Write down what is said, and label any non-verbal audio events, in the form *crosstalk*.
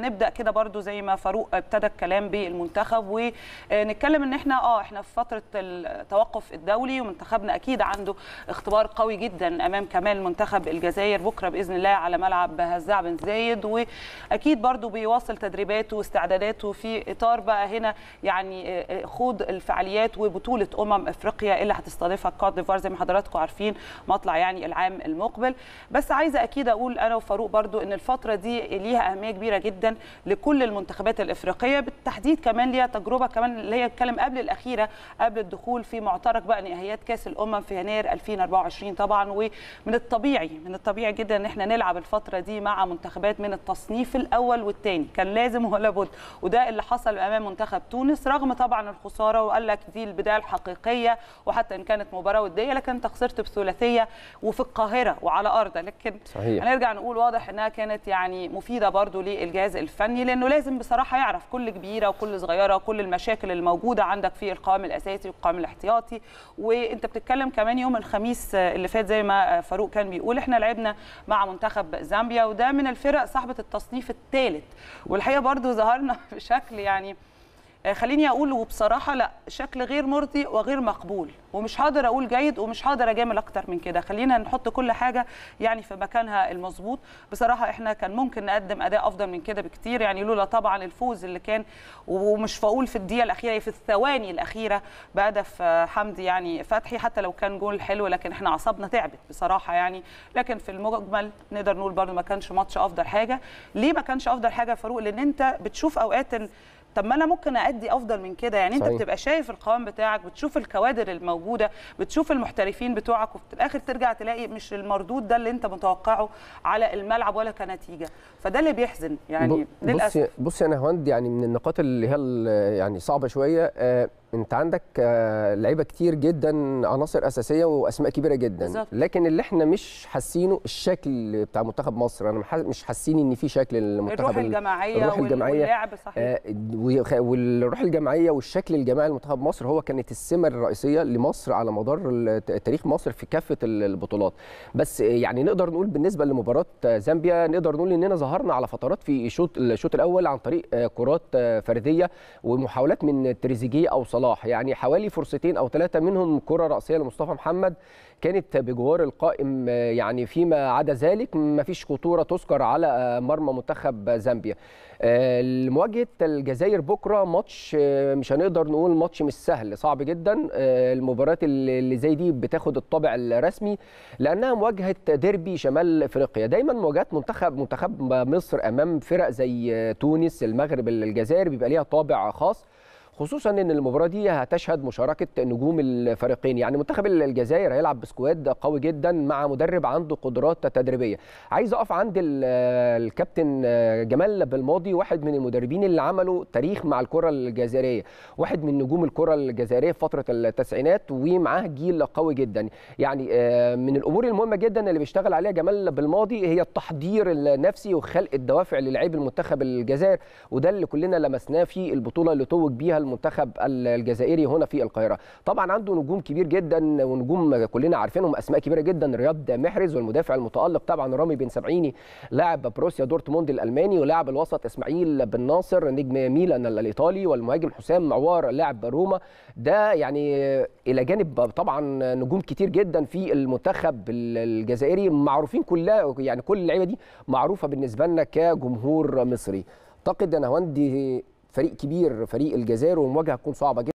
نبدا كده برضو زي ما فاروق ابتدى الكلام بالمنتخب ونتكلم ان احنا اه احنا في فتره التوقف الدولي ومنتخبنا اكيد عنده اختبار قوي جدا امام كمان منتخب الجزائر بكره باذن الله على ملعب هزاع بن زايد واكيد برضو بيواصل تدريباته واستعداداته في اطار بقى هنا يعني آه، خوض الفعاليات وبطوله امم افريقيا اللي هتستضيفها كوت ديفوار زي ما حضراتكم عارفين مطلع يعني العام المقبل بس عايزه اكيد اقول انا وفاروق برضو ان الفتره دي ليها اهميه كبيره جدا جدا لكل المنتخبات الافريقيه بالتحديد كمان ليها تجربه كمان اللي هي اتكلم قبل الاخيره قبل الدخول في معترك بقى نهائيات كاس الامم في يناير 2024 طبعا ومن الطبيعي من الطبيعي جدا ان احنا نلعب الفتره دي مع منتخبات من التصنيف الاول والثاني كان لازم ولا بد وده اللي حصل امام منتخب تونس رغم طبعا الخساره وقال لك دي البدايه الحقيقيه وحتى ان كانت مباراه وديه لكن انت خسرت بثلاثيه وفي القاهره وعلى ارضك لكن صحيح. هنرجع نقول واضح انها كانت يعني مفيده برضو للجهاز الجهاز الفني لانه لازم بصراحه يعرف كل كبيره وكل صغيره وكل المشاكل الموجوده عندك في القوام الاساسي والقوام الاحتياطي وانت بتتكلم كمان يوم الخميس اللي فات زي ما فاروق كان بيقول احنا لعبنا مع منتخب زامبيا وده من الفرق صاحبه التصنيف الثالث والحقيقه برضو ظهرنا *laughs* بشكل يعني آه، خليني اقول وبصراحه لا شكل غير مرضي وغير مقبول ومش هقدر اقول جيد ومش هقدر اجامل اكتر من كده خلينا نحط كل حاجه يعني في مكانها المظبوط بصراحه احنا كان ممكن نقدم اداء افضل من كده بكتير يعني لولا طبعا الفوز اللي كان ومش فاقول في الدقيقه الاخيره في الثواني الاخيره بهدف آه، حمدي يعني فتحي حتى لو كان جول حلو لكن احنا اعصابنا تعبت بصراحه يعني لكن في المجمل نقدر نقول برده ما كانش ماتش افضل حاجه ليه ما كانش افضل حاجه يا فاروق لان انت بتشوف اوقات طب ما انا ممكن ادي افضل من كده يعني صحيح. انت بتبقى شايف القوام بتاعك بتشوف الكوادر الموجوده بتشوف المحترفين بتوعك وفي الاخر ترجع تلاقي مش المردود ده اللي انت متوقعه على الملعب ولا كنتيجه فده اللي بيحزن يعني للاسف بصي بصي انا هوند يعني من النقاط اللي هي يعني صعبه شويه آه انت عندك آه، لعيبه كتير جدا عناصر اساسيه واسماء كبيره جدا بالزبط. لكن اللي احنا مش حاسينه الشكل بتاع منتخب مصر انا مش حاسين ان في شكل للمنتخب الروح الجماعيه الروح الجماعيه واللعب صحيح آه والروح الجماعيه والشكل الجماعي لمنتخب مصر هو كانت السمه الرئيسيه لمصر على مدار تاريخ مصر في كافه البطولات بس يعني نقدر نقول بالنسبه لمباراه زامبيا نقدر نقول اننا ظهرنا على فترات في الشوط الشوط الاول عن طريق آه، كرات آه، فرديه ومحاولات من تريزيجيه او صلاح صلاح يعني حوالي فرصتين او ثلاثه منهم كره راسيه لمصطفى محمد كانت بجوار القائم يعني فيما عدا ذلك ما فيش خطوره تذكر على آه، مرمى منتخب زامبيا المواجهه آه، الجزائر بكره ماتش آه، مش هنقدر نقول ماتش مش سهل صعب جدا المباريات اللي زي دي بتاخد الطابع الرسمي لانها مواجهه ديربي شمال افريقيا دايما مواجهات منتخب منتخب مصر امام فرق زي تونس المغرب الجزائر بيبقى ليها طابع خاص خصوصا ان المباراه دي هتشهد مشاركه نجوم الفريقين يعني منتخب الجزائر هيلعب بسكواد قوي جدا مع مدرب عنده قدرات تدريبيه عايز اقف عند الكابتن جمال بالماضي واحد من المدربين اللي عملوا تاريخ مع الكره الجزائريه واحد من نجوم الكره الجزائريه في فتره التسعينات ومعاه جيل قوي جدا يعني آه، من الامور المهمه جدا اللي بيشتغل عليها جمال بالماضي هي التحضير النفسي وخلق الدوافع للعيب المنتخب الجزائر وده اللي كلنا لمسناه في البطوله اللي توج بيها المنتخب الجزائري هنا في القاهره طبعا عنده نجوم كبير جدا ونجوم كلنا عارفينهم اسماء كبيره جدا رياض محرز والمدافع المتالق طبعا رامي بن سبعيني لاعب بروسيا دورتموند الالماني ولاعب الوسط اسماعيل بن ناصر نجم ميلان الايطالي والمهاجم حسام عوار لاعب روما ده يعني الى جانب طبعا نجوم كتير جدا في المنتخب الجزائري معروفين كلها يعني كل اللعيبه دي معروفه بالنسبه لنا كجمهور مصري اعتقد انا هوندي فريق كبير فريق الجزائر ومواجهه تكون صعبه جدا